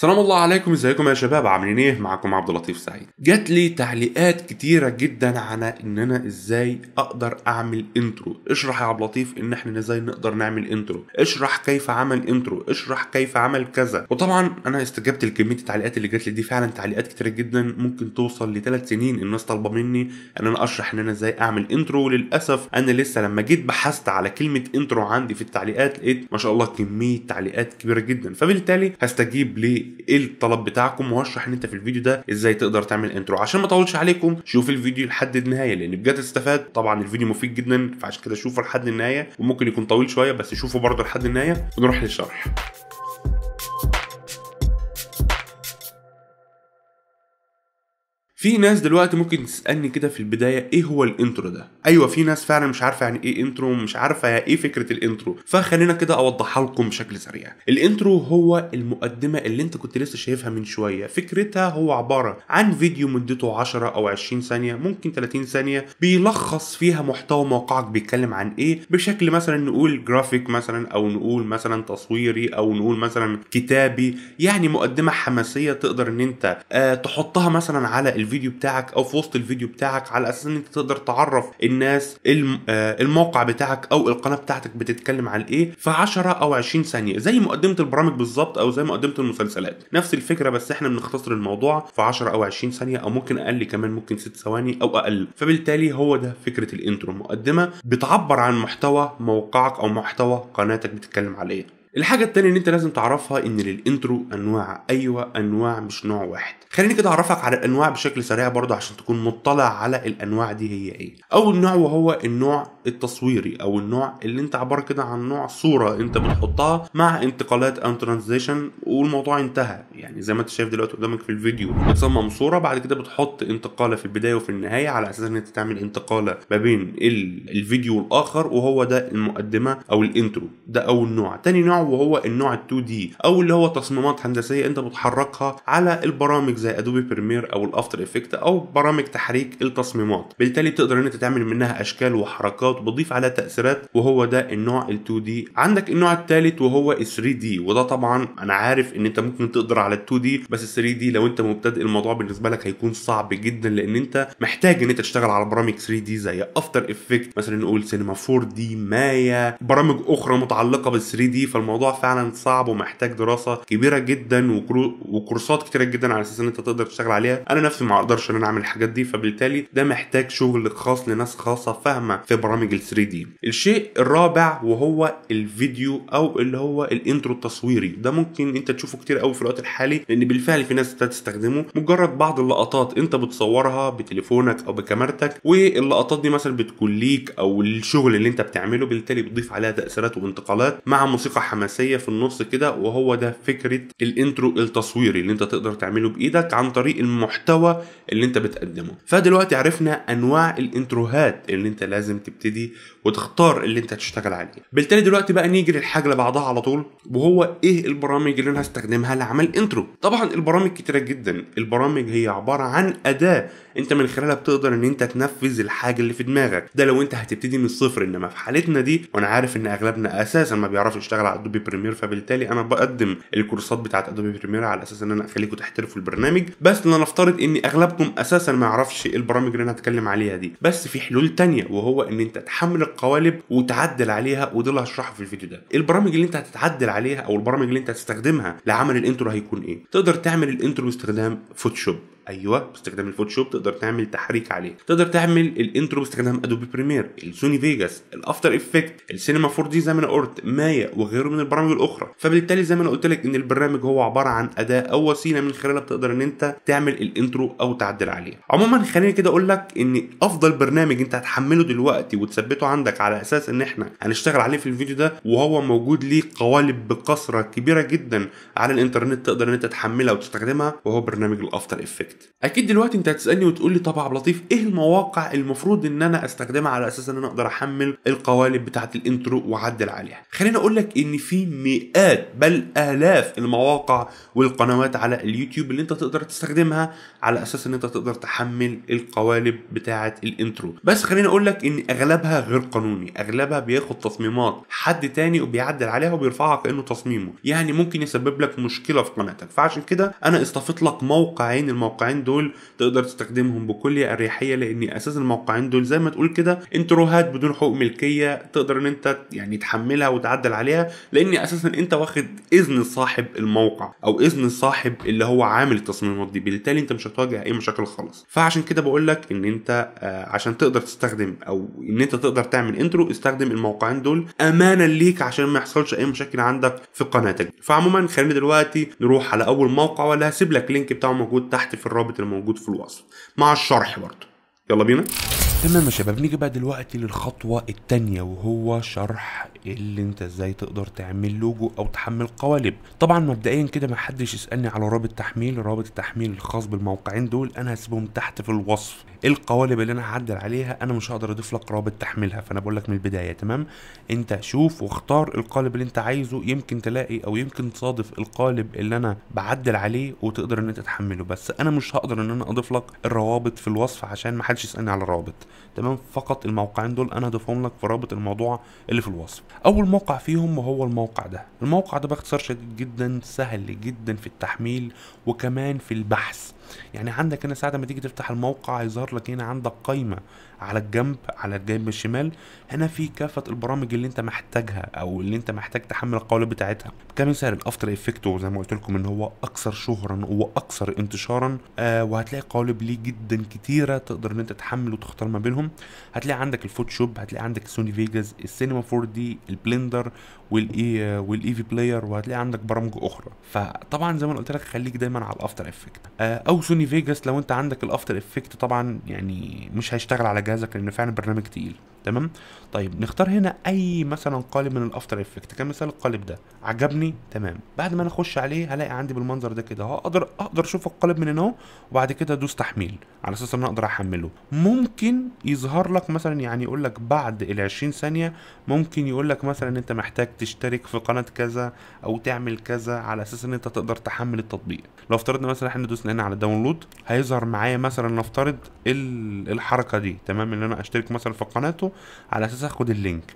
سلام الله عليكم ازيكم يا شباب عاملين ايه معاكم عبد اللطيف سعيد جات لي تعليقات كتيره جدا على ان انا ازاي اقدر اعمل انترو اشرح يا عبد اللطيف ان احنا ازاي نقدر نعمل انترو اشرح كيف عمل انترو اشرح كيف عمل كذا وطبعا انا استجبت لكميه التعليقات اللي جات لي دي فعلا تعليقات كتيره جدا ممكن توصل لثلاث سنين الناس طالبه مني ان انا اشرح ان انا ازاي اعمل انترو وللاسف انا لسه لما جيت بحثت على كلمه انترو عندي في التعليقات لقيت ما شاء الله كميه تعليقات كبيره جدا فبالتالي هستجيب ليه ايه الطلب بتاعكم وهشرح ان انت في الفيديو ده ازاي تقدر تعمل انترو عشان ما اطولش عليكم شوف الفيديو لحد النهايه لان بجد استفاد طبعا الفيديو مفيد جدا فعشان كده شوفه لحد النهايه وممكن يكون طويل شويه بس شوفه برده لحد النهايه ونروح للشرح في ناس دلوقتي ممكن تسالني كده في البدايه ايه هو الانترو ده ايوه في ناس فعلا مش عارفه يعني ايه انترو ومش عارفه ايه فكره الانترو فخلينا كده اوضحها لكم بشكل سريع الانترو هو المقدمه اللي انت كنت لسه شايفها من شويه فكرتها هو عباره عن فيديو مدته 10 او 20 ثانيه ممكن 30 ثانيه بيلخص فيها محتوى موقعك بيتكلم عن ايه بشكل مثلا نقول جرافيك مثلا او نقول مثلا تصويري او نقول مثلا كتابي يعني مقدمه حماسيه تقدر ان انت آه، تحطها مثلا على الفيديو بتاعك او في وسط الفيديو بتاعك على اساس ان انت تقدر تعرف الناس آه، الموقع بتاعك او القناه بتاعتك بتتكلم عن ايه في 10 او 20 ثانيه زي مقدمه البرامج بالظبط او زي مقدمه المسلسلات نفس الفكره بس احنا بنختصر الموضوع في 10 او 20 ثانيه او ممكن اقل كمان ممكن 6 ثواني او اقل فبالتالي هو ده فكره الانترو مقدمه بتعبر عن محتوى موقعك او محتوى قناتك بتتكلم عليه الحاجة التانية اللي انت لازم تعرفها ان للانترو انواع ايوه انواع مش نوع واحد خليني كده اعرفك على الانواع بشكل سريع برضه عشان تكون مطلع على الانواع دي هي ايه اول نوع وهو النوع التصويري او النوع اللي انت عبارة كده عن نوع صورة انت بتحطها مع انتقالات او ترانزيشن والموضوع انتهى يعني زي ما انت شايف دلوقتي قدامك في الفيديو بتصمم صورة بعد كده بتحط انتقالة في البداية وفي النهاية على اساس ان انت تعمل انتقالة ما بين الفيديو والاخر وهو ده المقدمة او الانترو ده اول نوع تاني نوع وهو النوع ال 2 دي او اللي هو تصميمات هندسيه انت بتحركها على البرامج زي ادوبي بريمير او الافتر افكت او برامج تحريك التصميمات بالتالي تقدر ان انت تعمل منها اشكال وحركات وتضيف عليها تاثيرات وهو ده النوع ال 2 دي عندك النوع الثالث وهو ال 3 دي وده طبعا انا عارف ان انت ممكن تقدر على ال 2 دي بس ال 3 دي لو انت مبتدئ الموضوع بالنسبه لك هيكون صعب جدا لان انت محتاج ان انت تشتغل على برامج 3 دي زي افتر افكت مثلا نقول سينما 4 دي مايا برامج اخرى متعلقه بال 3 دي فالموضوع الموضوع فعلا صعب ومحتاج دراسه كبيره جدا وكورسات كتيره جدا على اساس ان انت تقدر تشتغل عليها انا نفسي ما اقدرش ان انا اعمل الحاجات دي فبالتالي ده محتاج شغل خاص لناس خاصه فاهمه في برامج ال 3 دي الشيء الرابع وهو الفيديو او اللي هو الانترو التصويري ده ممكن انت تشوفه كتير قوي في الوقت الحالي لان بالفعل في ناس بتستخدمه مجرد بعض اللقطات انت بتصورها بتليفونك او بكاميرتك واللقطات دي مثلا بتكون ليك او الشغل اللي انت بتعمله بالتالي بتضيف عليها تاثيرات وانتقالات مع موسيقى حماسيه حماسيه في النص كده وهو ده فكره الانترو التصويري اللي انت تقدر تعمله بايدك عن طريق المحتوى اللي انت بتقدمه فدلوقتي عرفنا انواع الانتروهات اللي انت لازم تبتدي وتختار اللي انت هتشتغل عليه بالتالي دلوقتي بقى نيجي للحاجه اللي بعدها على طول وهو ايه البرامج اللي انا هستخدمها لعمل انترو طبعا البرامج كتيره جدا البرامج هي عباره عن اداه انت من خلالها بتقدر ان انت تنفذ الحاجه اللي في دماغك ده لو انت هتبتدي من الصفر انما في حالتنا دي وانا عارف ان اغلبنا اساسا ما بيعرفش يشتغل على ادوبي بريمير فبالتالي انا بقدم الكورسات بتاعت ادوبي بريمير على اساس ان انا اخليكم تحترفوا البرنامج بس لنفترض ان اغلبكم اساسا ما يعرفش البرامج اللي انا هتكلم عليها دي بس في حلول تانية وهو ان انت تحمل قوالب وتعدل عليها وده اللي هشرحه في الفيديو ده البرامج اللي انت هتتعدل عليها او البرامج اللي انت هتستخدمها لعمل الانترو هيكون ايه تقدر تعمل الانترو باستخدام فوتوشوب ايوه باستخدام الفوتوشوب تقدر تعمل تحريك عليه تقدر تعمل الانترو باستخدام ادوبي بريمير السوني فيجاس الافتر افكت السينما 4 دي زي ما انا قلت مايا وغيره من البرامج الاخرى فبالتالي زي ما انا قلت لك ان البرنامج هو عباره عن اداه او وسيله من خلالها بتقدر ان انت تعمل الانترو او تعدل عليه عموما خليني كده اقول لك ان افضل برنامج انت هتحمله دلوقتي وتثبته عندك على اساس ان احنا هنشتغل عليه في الفيديو ده وهو موجود ليه قوالب بكثره كبيره جدا على الانترنت تقدر ان انت تحملها وتستخدمها وهو برنامج الافتر افكت النت اكيد دلوقتي انت هتسالني وتقول لي طب عبد اللطيف ايه المواقع المفروض ان انا استخدمها على اساس ان انا اقدر احمل القوالب بتاعه الانترو واعدل عليها خليني اقول لك ان في مئات بل الاف المواقع والقنوات على اليوتيوب اللي انت تقدر تستخدمها على اساس ان انت تقدر تحمل القوالب بتاعه الانترو بس خليني اقول لك ان اغلبها غير قانوني اغلبها بياخد تصميمات حد تاني وبيعدل عليها وبيرفعها كانه تصميمه يعني ممكن يسبب لك مشكله في قناتك فعشان كده انا استفدت لك موقعين الموقعين الموقعين دول تقدر تستخدمهم بكل اريحيه لان اساس الموقعين دول زي ما تقول كده انتروهات بدون حقوق ملكيه تقدر ان انت يعني تحملها وتعدل عليها لان اساسا انت واخد اذن صاحب الموقع او اذن صاحب اللي هو عامل التصميمات دي بالتالي انت مش هتواجه اي مشاكل خالص فعشان كده بقول لك ان انت آه، عشان تقدر تستخدم او ان انت تقدر تعمل انترو استخدم الموقعين دول امانا ليك عشان ما يحصلش اي مشاكل عندك في قناتك فعموما خلينا دلوقتي نروح على اول موقع ولا هسيب لك اللينك بتاعه موجود تحت في الرابط اللي موجود في الوصف مع الشرح برضه يلا بينا تمام يا شباب نيجي بقى دلوقتي للخطوة التانية وهو شرح اللي انت ازاي تقدر تعمل لوجو او تحمل قوالب طبعا مبدئيا كده ما حدش يسألني على رابط تحميل رابط التحميل الخاص بالموقعين دول انا هسيبهم تحت في الوصف القوالب اللي انا هعدل عليها انا مش هقدر اضيف لك رابط تحملها فانا بقول لك من البدايه تمام انت شوف واختار القالب اللي انت عايزه يمكن تلاقي او يمكن تصادف القالب اللي انا بعدل عليه وتقدر ان انت تحمله بس انا مش هقدر ان انا اضيف لك الروابط في الوصف عشان ما حدش يسالني على الروابط تمام فقط الموقعين دول انا هضيفهم لك في رابط الموضوع اللي في الوصف اول موقع فيهم هو الموقع ده الموقع ده باختصار شديد جدا سهل جدا في التحميل وكمان في البحث يعني عندك هنا ساعة ما تيجي تفتح الموقع هيظهر لك هنا عندك قائمة على الجنب على الجنب الشمال هنا في كافه البرامج اللي انت محتاجها او اللي انت محتاج تحمل القوالب بتاعتها سعر الافتر افكت وزي ما قلت لكم ان هو اكثر شهرا واكثر انتشارا آه وهتلاقي قوالب ليه جدا كتيره تقدر ان انت تحمل وتختار ما بينهم هتلاقي عندك الفوتوشوب هتلاقي عندك سوني فيجاز السينما 4 دي البلندر والاي آه، والاي في بلاير وهتلاقي عندك برامج اخرى فطبعا زي ما قلت لك خليك دايما على الافتر افكت آه او سوني فيجاس لو انت عندك الافتر افكت طبعا يعني مش هيشتغل على جهازك لان فعلا برنامج تقيل تمام طيب نختار هنا اي مثلا قالب من الافتر افكت كمثال القالب ده عجبني تمام بعد ما انا اخش عليه هلاقي عندي بالمنظر ده كده هقدر اقدر اشوف القالب من هنا وبعد كده ادوس تحميل على اساس ان انا اقدر احمله ممكن يظهر لك مثلا يعني يقول لك بعد ال 20 ثانيه ممكن يقول لك مثلا انت محتاج تشترك في قناه كذا او تعمل كذا على اساس ان انت تقدر تحمل التطبيق لو افترضنا مثلا احنا دوسنا هنا على داونلود هيظهر معايا مثلا نفترض الحركه دي تمام ان انا اشترك مثلا في قناته قناته على اساس اخد اللينك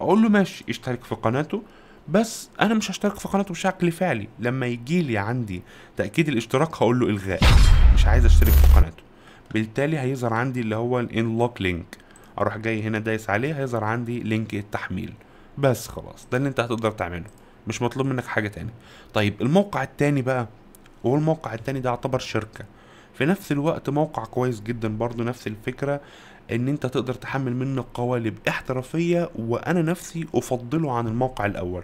اقول له ماشي اشترك في قناته بس انا مش هشترك في قناته بشكل فعلي لما يجي لي عندي تاكيد الاشتراك هقول له الغاء مش عايز اشترك في قناته بالتالي هيظهر عندي اللي هو الان لوك لينك اروح جاي هنا دايس عليه هيظهر عندي لينك التحميل بس خلاص ده اللي انت هتقدر تعمله مش مطلوب منك حاجه تاني طيب الموقع التاني بقى هو الموقع التاني ده يعتبر شركه في نفس الوقت موقع كويس جدا برضو نفس الفكرة ان انت تقدر تحمل منه قوالب احترافية وانا نفسي افضله عن الموقع الاول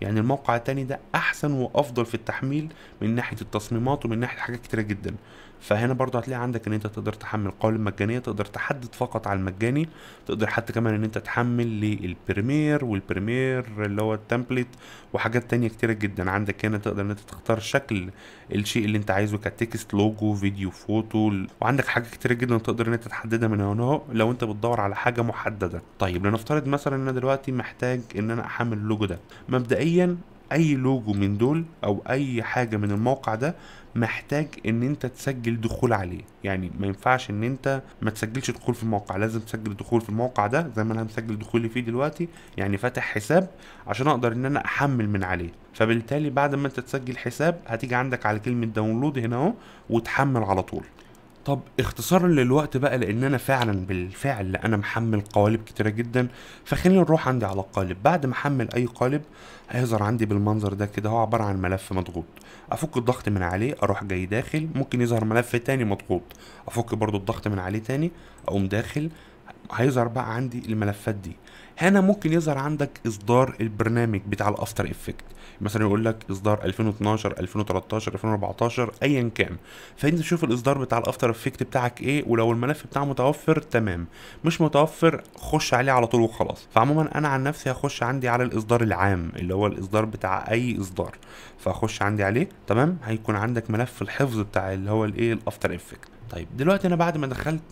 يعني الموقع التاني ده احسن وافضل في التحميل من ناحية التصميمات ومن ناحية حاجات كتيرة جدا فهنا برضو هتلاقي عندك ان انت تقدر تحمل قوالب مجانيه تقدر تحدد فقط على المجاني تقدر حتى كمان ان انت تحمل للبريمير والبريمير اللي هو التمبلت وحاجات تانية كتيره جدا عندك هنا تقدر ان انت تختار شكل الشيء اللي انت عايزه كتكست لوجو فيديو فوتو وعندك حاجات كتيره جدا تقدر ان انت تحددها من هنا لو انت بتدور على حاجه محدده طيب لنفترض مثلا ان انا دلوقتي محتاج ان انا احمل اللوجو ده مبدئيا اي لوجو من دول او اي حاجه من الموقع ده محتاج ان انت تسجل دخول عليه يعني ما ينفعش ان انت ما تسجلش دخول في الموقع لازم تسجل دخول في الموقع ده زي ما انا مسجل دخولي فيه دلوقتي يعني فاتح حساب عشان اقدر ان انا احمل من عليه فبالتالي بعد ما انت تسجل حساب هتيجي عندك على كلمه داونلود هنا اهو وتحمل على طول طب اختصارا للوقت بقى لان انا فعلا بالفعل انا محمل قوالب كتيره جدا فخلينا نروح عندي على القالب بعد ما احمل اي قالب هيظهر عندي بالمنظر ده كده هو عباره عن ملف مضغوط افك الضغط من عليه اروح جاي داخل ممكن يظهر ملف تاني مضغوط افك برضو الضغط من عليه تاني اقوم داخل هيظهر بقى عندي الملفات دي هنا ممكن يظهر عندك اصدار البرنامج بتاع الافتر افكت مثلا يقول لك اصدار 2012 2013 2014 ايا كان فانت تشوف الاصدار بتاع الافتر افكت بتاعك ايه ولو الملف بتاعه متوفر تمام مش متوفر خش عليه على طول وخلاص فعموما انا عن نفسي هخش عندي على الاصدار العام اللي هو الاصدار بتاع اي اصدار فاخش عندي عليه تمام هيكون عندك ملف الحفظ بتاع اللي هو الايه الافتر افكت طيب دلوقتي انا بعد ما دخلت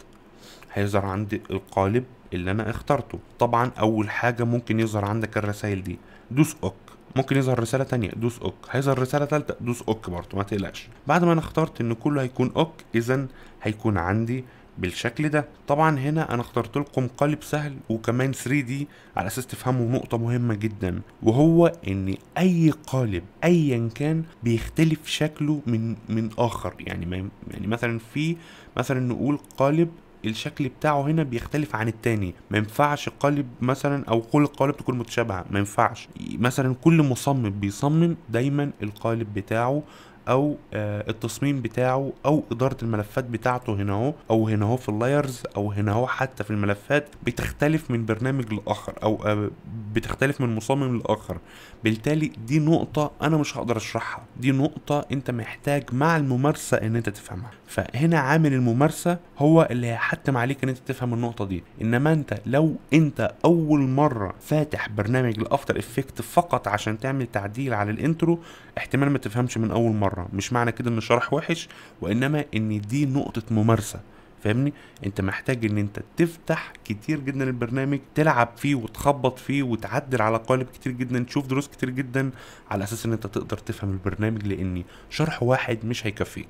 هيظهر عندي القالب اللي انا اخترته طبعا اول حاجه ممكن يظهر عندك الرسائل دي دوس اوك ممكن يظهر رسالة تانية دوس اوك هيظهر رسالة تالتة دوس اوك برضه ما تقلقش بعد ما انا اخترت ان كله هيكون اوك اذا هيكون عندي بالشكل ده طبعا هنا انا اخترت لكم قالب سهل وكمان 3D على اساس تفهموا نقطة مهمة جدا وهو ان اي قالب ايا كان بيختلف شكله من من اخر يعني ما يعني مثلا في مثلا نقول قالب الشكل بتاعه هنا بيختلف عن التاني ما ينفعش قالب مثلا او كل القوالب تكون متشابهه ما ينفعش مثلا كل مصمم بيصمم دايما القالب بتاعه او آه، التصميم بتاعه او اداره الملفات بتاعته هنا اهو او هنا اهو في اللايرز او هنا اهو حتى في الملفات بتختلف من برنامج لاخر او آه، بتختلف من مصمم لاخر بالتالي دي نقطه انا مش هقدر اشرحها دي نقطه انت محتاج مع الممارسه ان انت تفهمها فهنا عامل الممارسه هو اللي هيحتم عليك ان انت تفهم النقطه دي انما انت لو انت اول مره فاتح برنامج الافتر افكت فقط عشان تعمل تعديل على الانترو احتمال ما تفهمش من اول مره بره مش معنى كده ان الشرح وحش وانما ان دي نقطة ممارسة فاهمني انت محتاج ان انت تفتح كتير جدا البرنامج تلعب فيه وتخبط فيه وتعدل على قالب كتير جدا تشوف دروس كتير جدا على اساس ان انت تقدر تفهم البرنامج لان شرح واحد مش هيكفيك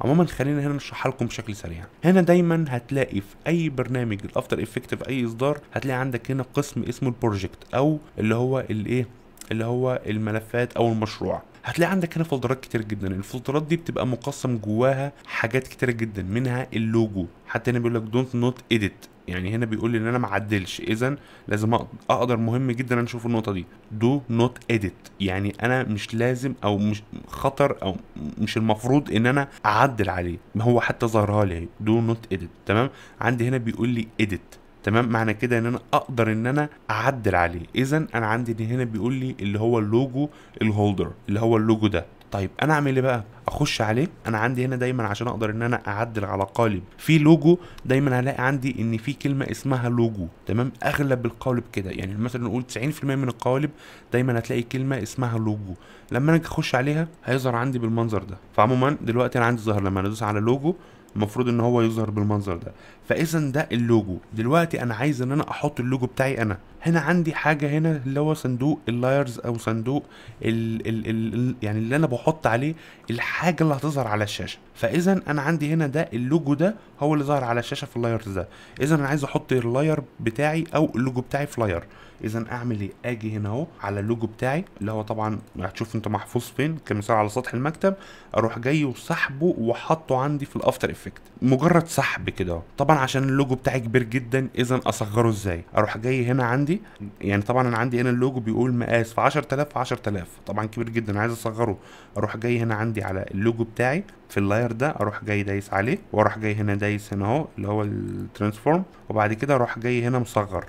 عموما خلينا هنا نشرحها لكم بشكل سريع هنا دايما هتلاقي في اي برنامج الافتر افكت في اي اصدار هتلاقي عندك هنا قسم اسمه البروجكت او اللي هو الايه اللي هو الملفات او المشروع هتلاقي عندك هنا فولدرات كتير جدا الفولدرات دي بتبقى مقسم جواها حاجات كتير جدا منها اللوجو حتى هنا بيقول لك دونت نوت اديت يعني هنا بيقول لي ان انا ما عدلش اذا لازم اقدر مهم جدا اشوف النقطه دي دو نوت اديت يعني انا مش لازم او مش خطر او مش المفروض ان انا اعدل عليه ما هو حتى ظهرها لي دو نوت اديت تمام عندي هنا بيقول لي اديت تمام معنى كده ان انا اقدر ان انا اعدل عليه اذا انا عندي ان هنا بيقول لي اللي هو اللوجو الهولدر اللي هو اللوجو ده طيب انا اعمل ايه بقى اخش عليه انا عندي هنا دايما عشان اقدر ان انا اعدل على قالب في لوجو دايما هلاقي عندي ان في كلمه اسمها لوجو تمام اغلب القوالب كده يعني مثلا نقول 90% من القوالب دايما هتلاقي كلمه اسمها لوجو لما انا اخش عليها هيظهر عندي بالمنظر ده فعموما دلوقتي انا عندي ظاهر لما ادوس على لوجو المفروض ان هو يظهر بالمنظر ده فاذا ده اللوجو دلوقتي انا عايز ان انا احط اللوجو بتاعي انا هنا عندي حاجه هنا اللي هو صندوق اللايرز او صندوق الـ الـ الـ يعني اللي انا بحط عليه الحاجه اللي هتظهر على الشاشه فاذا انا عندي هنا ده اللوجو ده هو اللي ظهر على الشاشه في اللايرز ده اذا انا عايز احط اللاير بتاعي او اللوجو بتاعي في لاير اذا اعمل ايه اجي هنا اهو على اللوجو بتاعي اللي هو طبعا هتشوف انت محفوظ فين كمثال على سطح المكتب اروح جاي وسحبه وحطه عندي في الافتر افكت مجرد سحب كده طبعا طبعا عشان اللوجو بتاعي كبير جدا اذا اصغره ازاي اروح جاي هنا عندي يعني طبعا انا عندي هنا اللوجو بيقول مقاس في 10000 في 10000 طبعا كبير جدا عايز اصغره اروح جاي هنا عندي على اللوجو بتاعي في اللاير ده اروح جاي دايس عليه واروح جاي هنا دايس هنا اهو اللي هو الترانسفورم وبعد كده اروح جاي هنا مصغر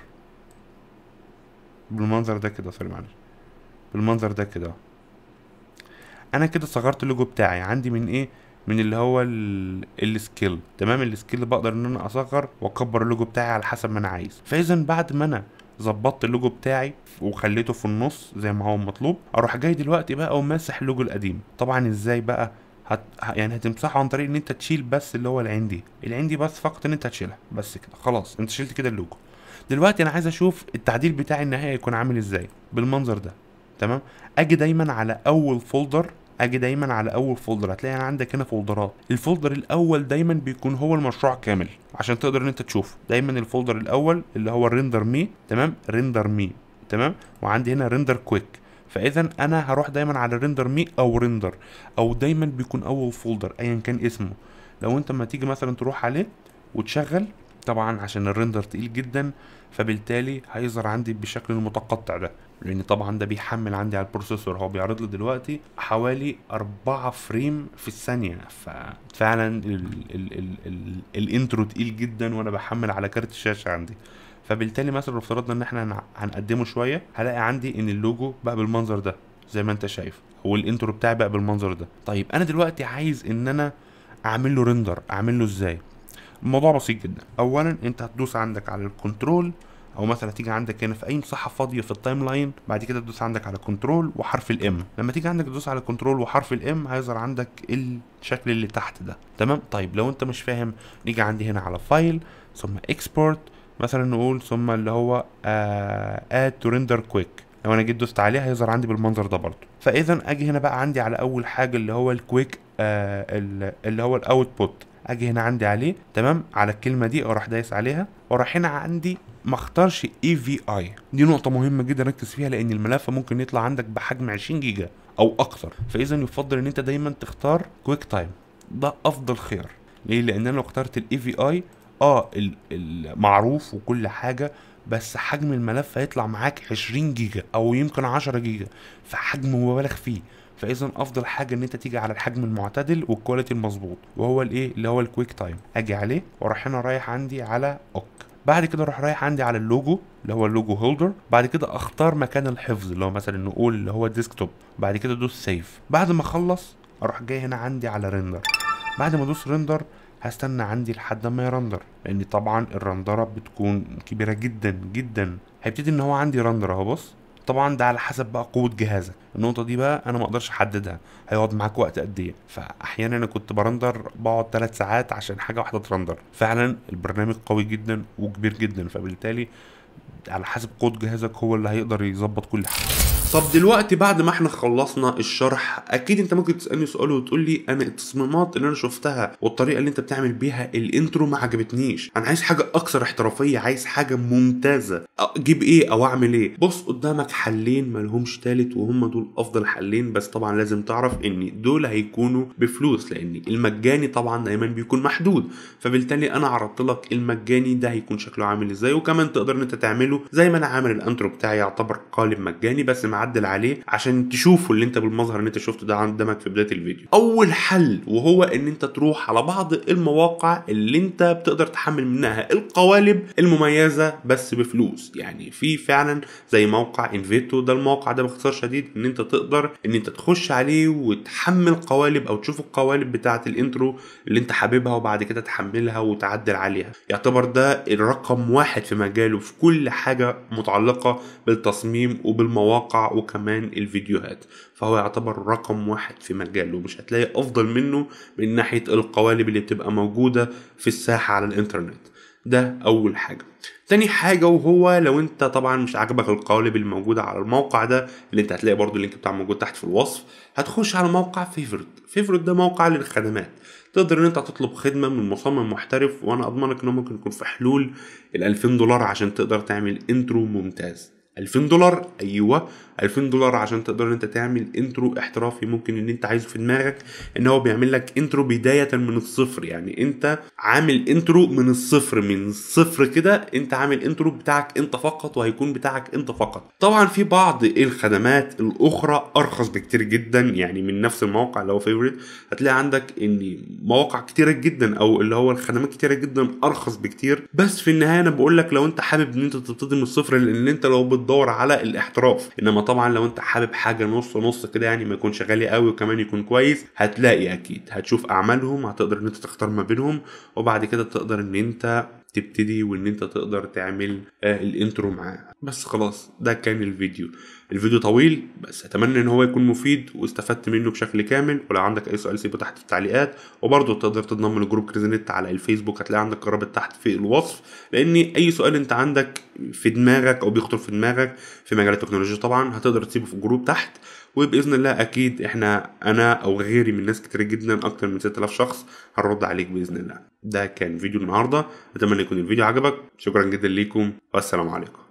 بالمنظر ده كده سوري معلش بالمنظر ده كده انا كده صغرت اللوجو بتاعي عندي من ايه من اللي هو السكيل تمام السكيل بقدر ان انا اصغر واكبر اللوجو بتاعي على حسب ما انا عايز فاذا بعد ما انا ظبطت اللوجو بتاعي وخليته في النص زي ما هو مطلوب اروح جاي دلوقتي بقى وماسح اللوجو القديم طبعا ازاي بقى هت... يعني هتمسحه عن طريق ان انت تشيل بس اللي هو العين دي العين دي بس فقط ان انت تشيلها بس كده خلاص انت شلت كده اللوجو دلوقتي انا عايز اشوف التعديل بتاعي النهائي يكون عامل ازاي بالمنظر ده تمام اجي دايما على اول فولدر اجي دايما على اول فولدر هتلاقي انا عندك هنا فولدرات الفولدر الاول دايما بيكون هو المشروع كامل عشان تقدر ان انت تشوفه دايما الفولدر الاول اللي هو الريندر مي تمام ريندر مي تمام وعندي هنا ريندر كويك فاذا انا هروح دايما على ريندر مي او ريندر او دايما بيكون اول فولدر ايا كان اسمه لو انت ما تيجي مثلا تروح عليه وتشغل طبعا عشان الريندر تقيل جدا فبالتالي هيظهر عندي بالشكل المتقطع ده لان طبعا ده بيحمل عندي على البروسيسور هو بيعرض لي دلوقتي حوالي 4 فريم في الثانيه ففعلا الانترو تقيل جدا وانا بحمل على كارت الشاشه عندي فبالتالي مثلا لو افترضنا ان احنا هنقدمه شويه هلاقي عندي ان اللوجو بقى بالمنظر ده زي ما انت شايف هو الانترو بتاعي بقى بالمنظر ده طيب انا دلوقتي عايز ان انا اعمل له ريندر اعمل له ازاي الموضوع بسيط جدا اولا انت هتدوس عندك على الكنترول او مثلا تيجي عندك هنا في اي مساحه فاضيه في التايم لاين بعد كده تدوس عندك على كنترول وحرف الام لما تيجي عندك تدوس على كنترول وحرف الام هيظهر عندك الشكل اللي تحت ده تمام طيب لو انت مش فاهم نيجي عندي هنا على فايل ثم اكسبورت مثلا نقول ثم اللي هو اد تو ريندر كويك لو انا جيت دوست عليه هيظهر عندي بالمنظر ده برضه فاذا اجي هنا بقى عندي على اول حاجه اللي هو الكويك آه اللي هو الاوتبوت اجي هنا عندي عليه تمام على الكلمه دي اروح دايس عليها واروح هنا عندي ما اختارش اي في اي دي نقطه مهمه جدا ركز فيها لان الملف ممكن يطلع عندك بحجم 20 جيجا او اكثر فاذا يفضل ان انت دايما تختار كويك تايم ده افضل خيار ليه لان انا لو اخترت الاي في اي اه المعروف وكل حاجه بس حجم الملف هيطلع معاك 20 جيجا او يمكن 10 جيجا فحجم مبالغ فيه فاذا افضل حاجه ان انت تيجي على الحجم المعتدل والكواليتي المظبوط وهو الايه اللي هو الكويك تايم اجي عليه واروح هنا رايح عندي على اوك بعد كده اروح رايح عندي على اللوجو اللي هو اللوجو هولدر بعد كده اختار مكان الحفظ اللي هو مثلا نقول اللي هو توب بعد كده ادوس سيف بعد ما اخلص اروح جاي هنا عندي على ريندر بعد ما ادوس ريندر هستنى عندي لحد ما يرندر لان طبعا الرندره بتكون كبيره جدا جدا هيبتدي ان هو عندي رندر اهو بص طبعا ده على حسب بقى قوه جهازك النقطه دي بقى انا ما اقدرش احددها هيقعد معاك وقت قد ايه فاحيانا انا كنت برندر بقعد ثلاث ساعات عشان حاجه واحده ترندر فعلا البرنامج قوي جدا وكبير جدا فبالتالي على حسب قوه جهازك هو اللي هيقدر يظبط كل حاجه طب دلوقتي بعد ما احنا خلصنا الشرح اكيد انت ممكن تسالني سؤال وتقول لي انا التصميمات اللي انا شفتها والطريقه اللي انت بتعمل بيها الانترو ما عجبتنيش انا عايز حاجه اكثر احترافيه عايز حاجه ممتازه اجيب ايه او اعمل ايه بص قدامك حلين مالهمش ثالث وهم دول افضل حلين بس طبعا لازم تعرف ان دول هيكونوا بفلوس لان المجاني طبعا دايما بيكون محدود فبالتالي انا عرضت لك المجاني ده هيكون شكله عامل ازاي وكمان تقدر ان انت تعمله زي ما انا عامل الانترو بتاعي يعتبر قالب مجاني بس مع اعدل عليه عشان تشوفوا اللي انت بالمظهر اللي انت شفته ده قدامك في بدايه الفيديو اول حل وهو ان انت تروح على بعض المواقع اللي انت بتقدر تحمل منها القوالب المميزه بس بفلوس يعني في فعلا زي موقع انفيتو ده الموقع ده باختصار شديد ان انت تقدر ان انت تخش عليه وتحمل قوالب او تشوف القوالب بتاعه الانترو اللي انت حاببها وبعد كده تحملها وتعدل عليها يعتبر ده الرقم واحد في مجاله في كل حاجه متعلقه بالتصميم وبالمواقع وكمان الفيديوهات فهو يعتبر رقم واحد في مجاله مش هتلاقي افضل منه من ناحية القوالب اللي بتبقى موجودة في الساحة على الانترنت ده اول حاجه تاني حاجه وهو لو انت طبعا مش عاجبك القوالب الموجوده على الموقع ده اللي انت هتلاقي برضو اللينك بتاعه موجود تحت في الوصف هتخش على موقع فيفرد فيفرد ده موقع للخدمات تقدر ان انت تطلب خدمه من مصمم محترف وانا اضمنك انه ممكن يكون في حلول ال 2000 دولار عشان تقدر تعمل انترو ممتاز 2000 دولار ايوه 2000 دولار عشان تقدر ان انت تعمل انترو احترافي ممكن ان انت عايزه في دماغك ان هو بيعمل لك انترو بدايه من الصفر يعني انت عامل انترو من الصفر من الصفر كده انت عامل انترو بتاعك انت فقط وهيكون بتاعك انت فقط طبعا في بعض الخدمات الاخرى ارخص بكتير جدا يعني من نفس الموقع اللي هو فيفوريت هتلاقي عندك ان مواقع كتيره جدا او اللي هو الخدمات كتيره جدا ارخص بكتير بس في النهايه انا بقول لك لو انت حابب ان انت تبتدي من الصفر لان انت لو بتدور على الاحتراف انما طبعا لو انت حابب حاجه نص نص كده يعني ما يكونش غالي قوي وكمان يكون كويس هتلاقي اكيد هتشوف اعمالهم هتقدر ان انت تختار ما بينهم وبعد كده تقدر ان انت تبتدي وان انت تقدر تعمل آه، الانترو معاه بس خلاص ده كان الفيديو الفيديو طويل بس اتمنى ان هو يكون مفيد واستفدت منه بشكل كامل ولو عندك اي سؤال سيبه تحت في التعليقات وبرضه تقدر تنضم لجروب كريزنت على الفيسبوك هتلاقي عندك رابط تحت في الوصف لان اي سؤال انت عندك في دماغك او بيخطر في دماغك في مجال التكنولوجيا طبعا هتقدر تسيبه في الجروب تحت وباذن الله اكيد احنا انا او غيري من ناس كتير جدا اكتر من 6000 شخص هنرد عليك باذن الله ده كان فيديو النهارده اتمنى يكون الفيديو عجبك شكرا جدا ليكم والسلام عليكم